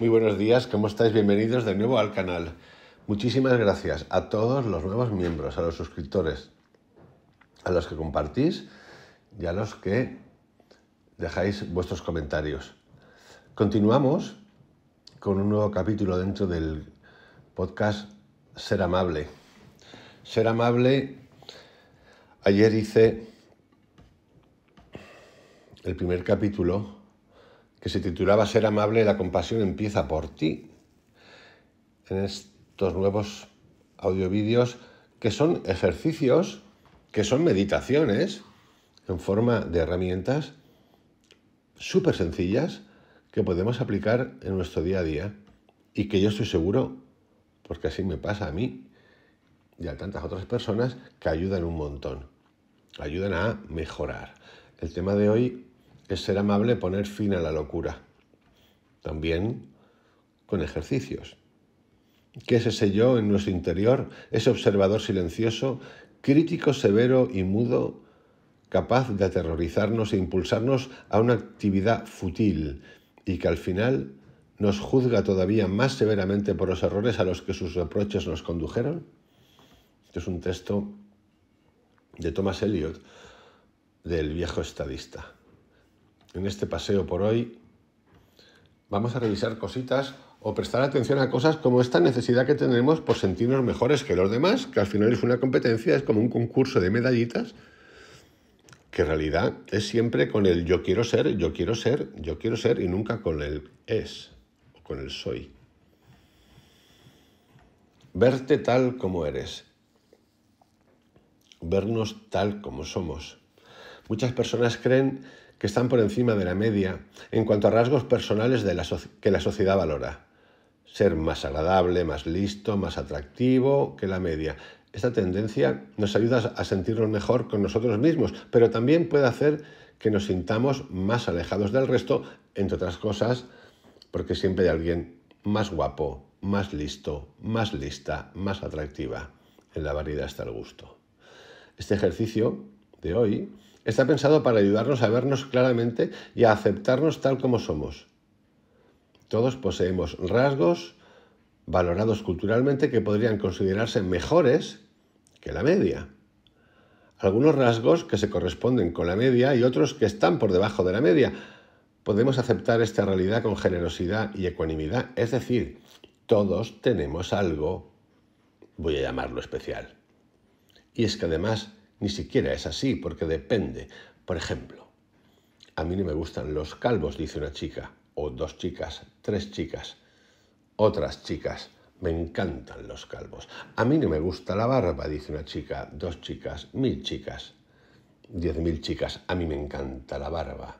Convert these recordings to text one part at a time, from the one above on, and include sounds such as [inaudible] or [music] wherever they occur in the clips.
Muy buenos días, ¿cómo estáis? Bienvenidos de nuevo al canal. Muchísimas gracias a todos los nuevos miembros, a los suscriptores, a los que compartís y a los que dejáis vuestros comentarios. Continuamos con un nuevo capítulo dentro del podcast Ser Amable. Ser Amable, ayer hice el primer capítulo que se titulaba Ser amable, la compasión empieza por ti. En estos nuevos audiovídeos, que son ejercicios, que son meditaciones, en forma de herramientas súper sencillas que podemos aplicar en nuestro día a día y que yo estoy seguro, porque así me pasa a mí y a tantas otras personas, que ayudan un montón, ayudan a mejorar. El tema de hoy es ser amable poner fin a la locura, también con ejercicios. ¿Qué es ese yo en nuestro interior, ese observador silencioso, crítico, severo y mudo, capaz de aterrorizarnos e impulsarnos a una actividad fútil y que al final nos juzga todavía más severamente por los errores a los que sus reproches nos condujeron? Este es un texto de Thomas Eliot, del viejo estadista en este paseo por hoy, vamos a revisar cositas o prestar atención a cosas como esta necesidad que tenemos por sentirnos mejores que los demás, que al final es una competencia, es como un concurso de medallitas, que en realidad es siempre con el yo quiero ser, yo quiero ser, yo quiero ser y nunca con el es o con el soy. Verte tal como eres. Vernos tal como somos. Muchas personas creen que están por encima de la media en cuanto a rasgos personales que la sociedad valora. Ser más agradable, más listo, más atractivo que la media. Esta tendencia nos ayuda a sentirnos mejor con nosotros mismos, pero también puede hacer que nos sintamos más alejados del resto, entre otras cosas, porque siempre hay alguien más guapo, más listo, más lista, más atractiva. En la variedad está el gusto. Este ejercicio de hoy Está pensado para ayudarnos a vernos claramente y a aceptarnos tal como somos. Todos poseemos rasgos valorados culturalmente que podrían considerarse mejores que la media. Algunos rasgos que se corresponden con la media y otros que están por debajo de la media. Podemos aceptar esta realidad con generosidad y ecuanimidad, es decir, todos tenemos algo, voy a llamarlo especial. Y es que además ni siquiera es así, porque depende. Por ejemplo, a mí no me gustan los calvos, dice una chica, o dos chicas, tres chicas, otras chicas. Me encantan los calvos. A mí no me gusta la barba, dice una chica, dos chicas, mil chicas, diez mil chicas. A mí me encanta la barba.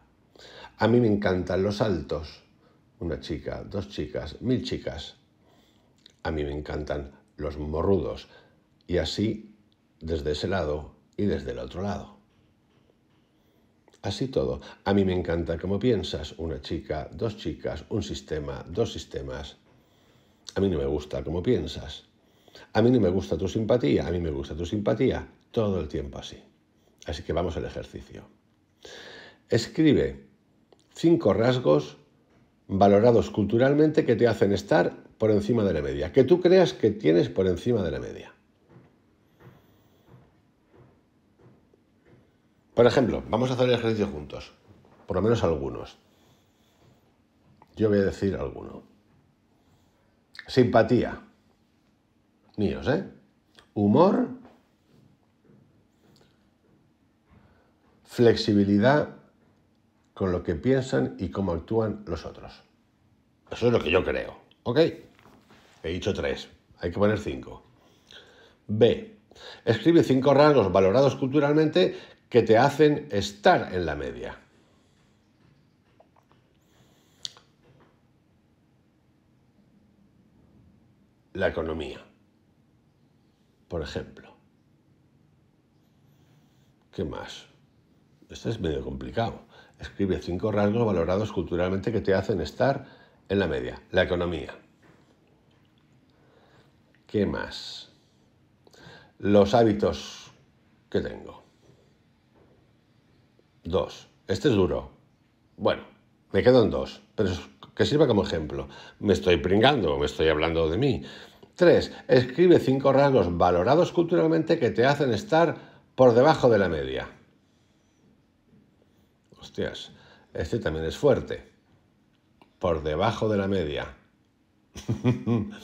A mí me encantan los altos. Una chica, dos chicas, mil chicas. A mí me encantan los morrudos. Y así, desde ese lado, y desde el otro lado. Así todo, a mí me encanta cómo piensas, una chica, dos chicas, un sistema, dos sistemas. A mí no me gusta cómo piensas. A mí no me gusta tu simpatía, a mí me gusta tu simpatía, todo el tiempo así. Así que vamos al ejercicio. Escribe cinco rasgos valorados culturalmente que te hacen estar por encima de la media, que tú creas que tienes por encima de la media. Por ejemplo, vamos a hacer el ejercicio juntos, por lo menos algunos. Yo voy a decir alguno. Simpatía. Niños, ¿eh? Humor. Flexibilidad con lo que piensan y cómo actúan los otros. Eso es lo que yo creo. ¿Ok? He dicho tres. Hay que poner cinco. B. Escribe cinco rasgos valorados culturalmente que te hacen estar en la media. La economía, por ejemplo. ¿Qué más? Esto es medio complicado. Escribe cinco rasgos valorados culturalmente que te hacen estar en la media. La economía. ¿Qué más? Los hábitos que tengo. Dos. Este es duro. Bueno, me quedan dos, pero que sirva como ejemplo. Me estoy pringando, me estoy hablando de mí. Tres. Escribe cinco rasgos valorados culturalmente que te hacen estar por debajo de la media. Hostias, este también es fuerte. Por debajo de la media. [laughs]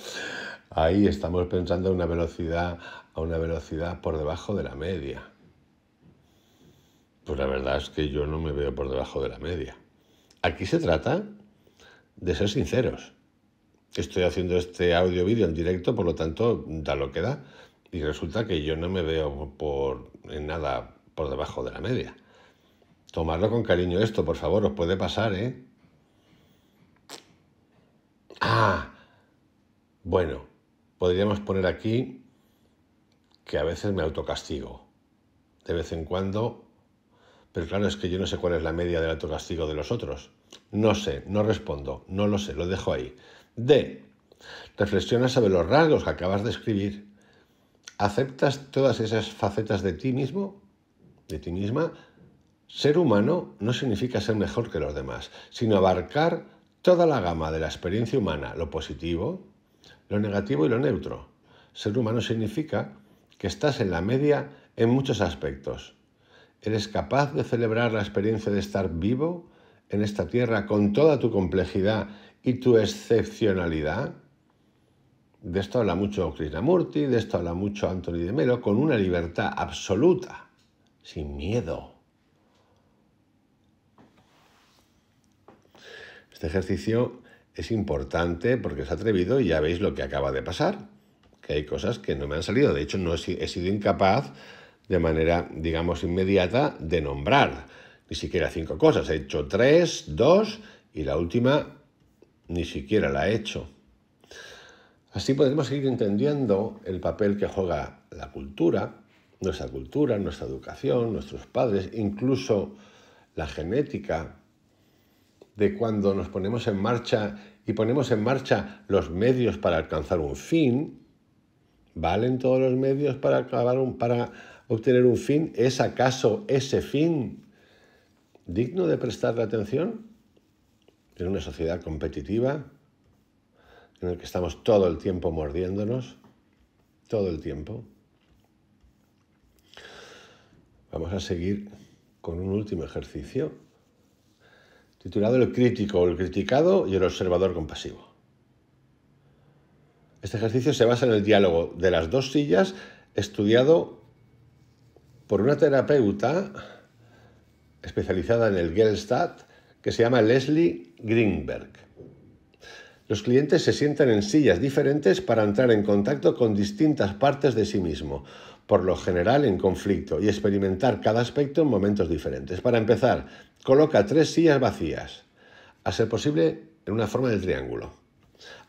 Ahí estamos pensando en una velocidad, a una velocidad por debajo de la media. Pues la verdad es que yo no me veo por debajo de la media. Aquí se trata de ser sinceros. Estoy haciendo este audio vídeo en directo, por lo tanto, da lo que da. Y resulta que yo no me veo por en nada por debajo de la media. Tomarlo con cariño esto, por favor, os puede pasar, ¿eh? Ah, bueno, podríamos poner aquí que a veces me autocastigo. De vez en cuando pero claro, es que yo no sé cuál es la media del alto castigo de los otros. No sé, no respondo, no lo sé, lo dejo ahí. D. Reflexiona sobre los rasgos que acabas de escribir. ¿Aceptas todas esas facetas de ti mismo? ¿De ti misma? Ser humano no significa ser mejor que los demás, sino abarcar toda la gama de la experiencia humana, lo positivo, lo negativo y lo neutro. Ser humano significa que estás en la media en muchos aspectos. ¿Eres capaz de celebrar la experiencia de estar vivo en esta tierra con toda tu complejidad y tu excepcionalidad? De esto habla mucho Krishnamurti, de esto habla mucho Anthony de Melo, con una libertad absoluta, sin miedo. Este ejercicio es importante porque es atrevido y ya veis lo que acaba de pasar, que hay cosas que no me han salido. De hecho, no he sido incapaz de manera, digamos, inmediata de nombrar. Ni siquiera cinco cosas. He hecho tres, dos y la última ni siquiera la he hecho. Así podemos seguir entendiendo el papel que juega la cultura, nuestra cultura, nuestra educación, nuestros padres, incluso la genética, de cuando nos ponemos en marcha y ponemos en marcha los medios para alcanzar un fin, ¿valen todos los medios para, acabar un, para obtener un fin, ¿es acaso ese fin digno de prestarle atención? En una sociedad competitiva, en la que estamos todo el tiempo mordiéndonos, todo el tiempo. Vamos a seguir con un último ejercicio titulado El crítico, el criticado y el observador compasivo. Este ejercicio se basa en el diálogo de las dos sillas estudiado por una terapeuta especializada en el Gelstad que se llama Leslie Greenberg. Los clientes se sientan en sillas diferentes para entrar en contacto con distintas partes de sí mismo, por lo general en conflicto, y experimentar cada aspecto en momentos diferentes. Para empezar, coloca tres sillas vacías, a ser posible en una forma de triángulo.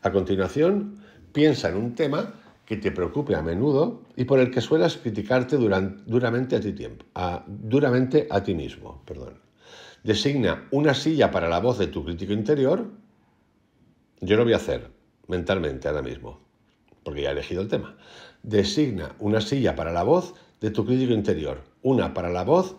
A continuación, piensa en un tema que te preocupe a menudo y por el que suelas criticarte duramente, a ti tiempo, duramente a ti mismo. Perdón. Designa una silla para la voz de tu crítico interior. Yo lo voy a hacer mentalmente ahora mismo, porque ya he elegido el tema. Designa una silla para la voz de tu crítico interior, una para la voz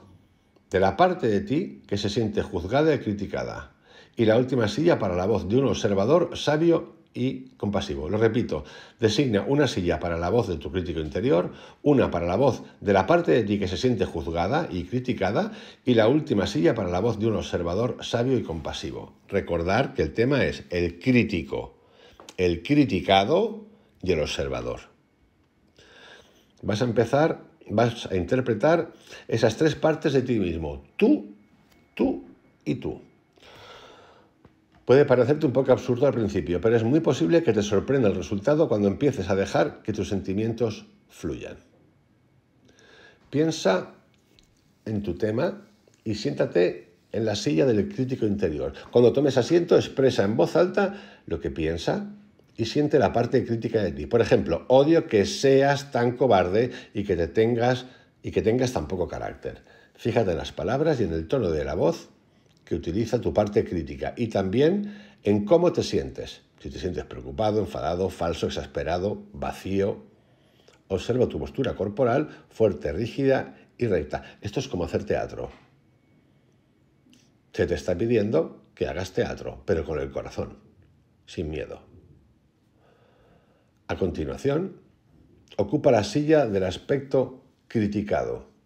de la parte de ti que se siente juzgada y criticada, y la última silla para la voz de un observador sabio y compasivo. Lo repito, designa una silla para la voz de tu crítico interior, una para la voz de la parte de ti que se siente juzgada y criticada y la última silla para la voz de un observador sabio y compasivo. Recordar que el tema es el crítico, el criticado y el observador. Vas a empezar, vas a interpretar esas tres partes de ti mismo, tú, tú y tú. Puede parecerte un poco absurdo al principio, pero es muy posible que te sorprenda el resultado cuando empieces a dejar que tus sentimientos fluyan. Piensa en tu tema y siéntate en la silla del crítico interior. Cuando tomes asiento, expresa en voz alta lo que piensa y siente la parte crítica de ti. Por ejemplo, odio que seas tan cobarde y que te tengas y que tengas tan poco carácter. Fíjate en las palabras y en el tono de la voz que utiliza tu parte crítica y también en cómo te sientes. Si te sientes preocupado, enfadado, falso, exasperado, vacío. Observa tu postura corporal fuerte, rígida y recta. Esto es como hacer teatro. Se te está pidiendo que hagas teatro, pero con el corazón, sin miedo. A continuación, ocupa la silla del aspecto criticado.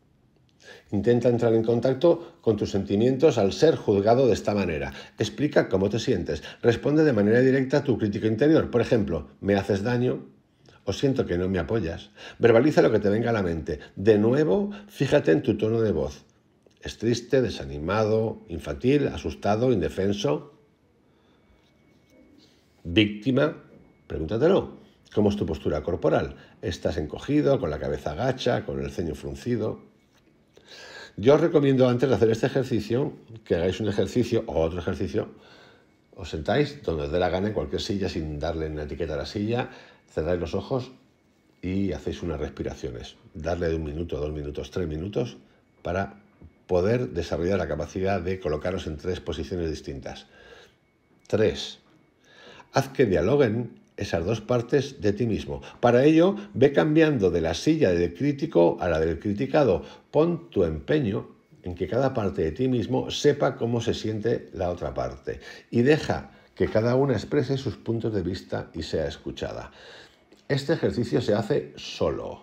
Intenta entrar en contacto con tus sentimientos al ser juzgado de esta manera. Explica cómo te sientes. Responde de manera directa a tu crítico interior. Por ejemplo, ¿me haces daño? o siento que no me apoyas. Verbaliza lo que te venga a la mente. De nuevo, fíjate en tu tono de voz. ¿Es triste, desanimado, infantil, asustado, indefenso? ¿Víctima? Pregúntatelo. ¿Cómo es tu postura corporal? ¿Estás encogido, con la cabeza agacha, con el ceño fruncido? Yo os recomiendo antes de hacer este ejercicio que hagáis un ejercicio o otro ejercicio. Os sentáis donde os dé la gana en cualquier silla sin darle una etiqueta a la silla, cerráis los ojos y hacéis unas respiraciones. Darle de un minuto, dos minutos, tres minutos para poder desarrollar la capacidad de colocaros en tres posiciones distintas. Tres, haz que dialoguen esas dos partes de ti mismo. Para ello, ve cambiando de la silla del crítico a la del criticado. Pon tu empeño en que cada parte de ti mismo sepa cómo se siente la otra parte y deja que cada una exprese sus puntos de vista y sea escuchada. Este ejercicio se hace solo.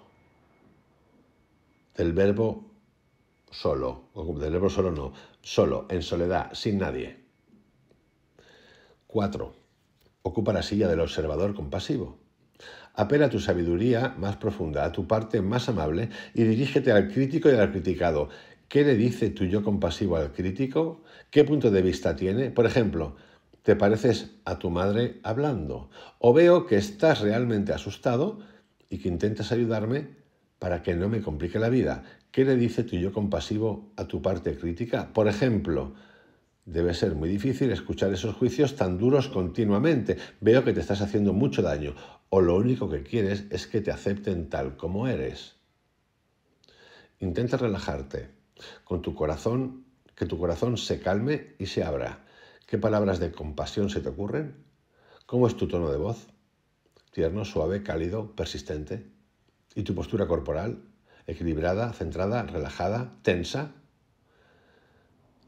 Del verbo solo, del verbo solo no, solo, en soledad, sin nadie. Cuatro. Ocupa la silla del observador compasivo. Apela a tu sabiduría más profunda, a tu parte más amable y dirígete al crítico y al criticado. ¿Qué le dice tu yo compasivo al crítico? ¿Qué punto de vista tiene? Por ejemplo, te pareces a tu madre hablando. O veo que estás realmente asustado y que intentas ayudarme para que no me complique la vida. ¿Qué le dice tu yo compasivo a tu parte crítica? Por ejemplo, Debe ser muy difícil escuchar esos juicios tan duros continuamente. Veo que te estás haciendo mucho daño o lo único que quieres es que te acepten tal como eres. Intenta relajarte con tu corazón, que tu corazón se calme y se abra. ¿Qué palabras de compasión se te ocurren? ¿Cómo es tu tono de voz? Tierno, suave, cálido, persistente. ¿Y tu postura corporal? Equilibrada, centrada, relajada, tensa.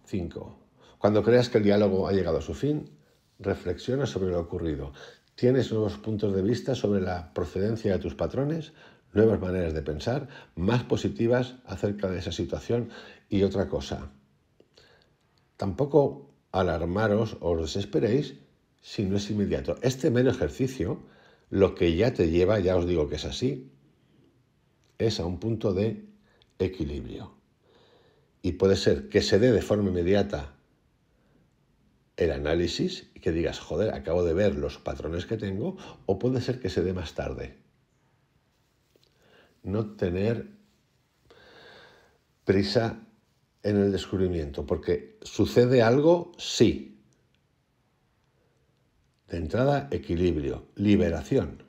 5. Cuando creas que el diálogo ha llegado a su fin, reflexiona sobre lo ocurrido. Tienes nuevos puntos de vista sobre la procedencia de tus patrones, nuevas maneras de pensar, más positivas acerca de esa situación y otra cosa. Tampoco alarmaros o os desesperéis si no es inmediato. Este mero ejercicio, lo que ya te lleva, ya os digo que es así, es a un punto de equilibrio. Y puede ser que se dé de forma inmediata el análisis y que digas, joder, acabo de ver los patrones que tengo, o puede ser que se dé más tarde. No tener prisa en el descubrimiento, porque sucede algo, sí. De entrada, equilibrio, liberación.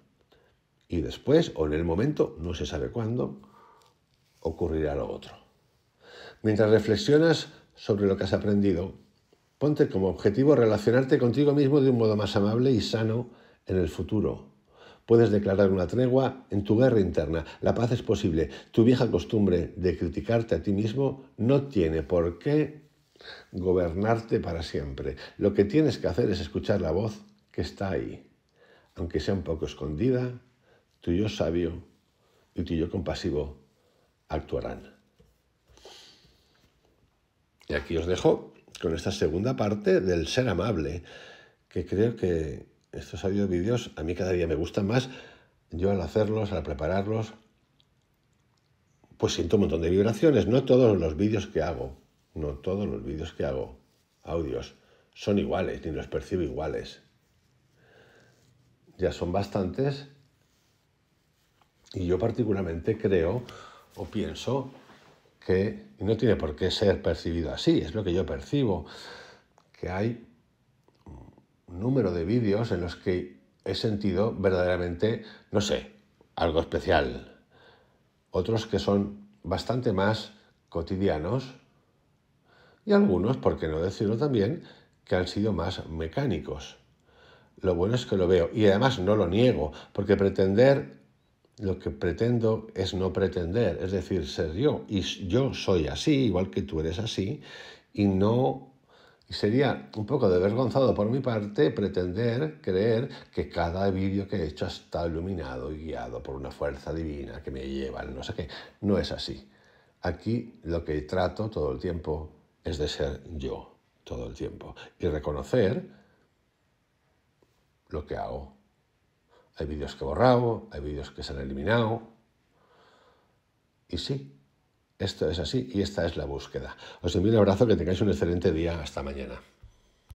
Y después, o en el momento, no se sabe cuándo, ocurrirá lo otro. Mientras reflexionas sobre lo que has aprendido, Ponte como objetivo relacionarte contigo mismo de un modo más amable y sano en el futuro. Puedes declarar una tregua en tu guerra interna. La paz es posible. Tu vieja costumbre de criticarte a ti mismo no tiene por qué gobernarte para siempre. Lo que tienes que hacer es escuchar la voz que está ahí, aunque sea un poco escondida, tu yo sabio y tu yo compasivo actuarán. Y aquí os dejo con esta segunda parte del ser amable, que creo que estos vídeos a mí cada día me gustan más. Yo al hacerlos, al prepararlos, pues siento un montón de vibraciones. No todos los vídeos que hago, no todos los vídeos que hago, audios, son iguales, ni los percibo iguales. Ya son bastantes y yo particularmente creo o pienso que, no tiene por qué ser percibido así, es lo que yo percibo, que hay un número de vídeos en los que he sentido verdaderamente, no sé, algo especial. Otros que son bastante más cotidianos y algunos, por qué no decirlo también, que han sido más mecánicos. Lo bueno es que lo veo y además no lo niego, porque pretender lo que pretendo es no pretender, es decir, ser yo. Y yo soy así, igual que tú eres así, y no... Sería un poco vergonzado por mi parte pretender creer que cada vídeo que he hecho está iluminado y guiado por una fuerza divina que me lleva, no sé qué. No es así. Aquí lo que trato todo el tiempo es de ser yo, todo el tiempo, y reconocer lo que hago hay vídeos que he borrado, hay vídeos que se han eliminado. Y sí, esto es así y esta es la búsqueda. Os envío un abrazo, que tengáis un excelente día. Hasta mañana.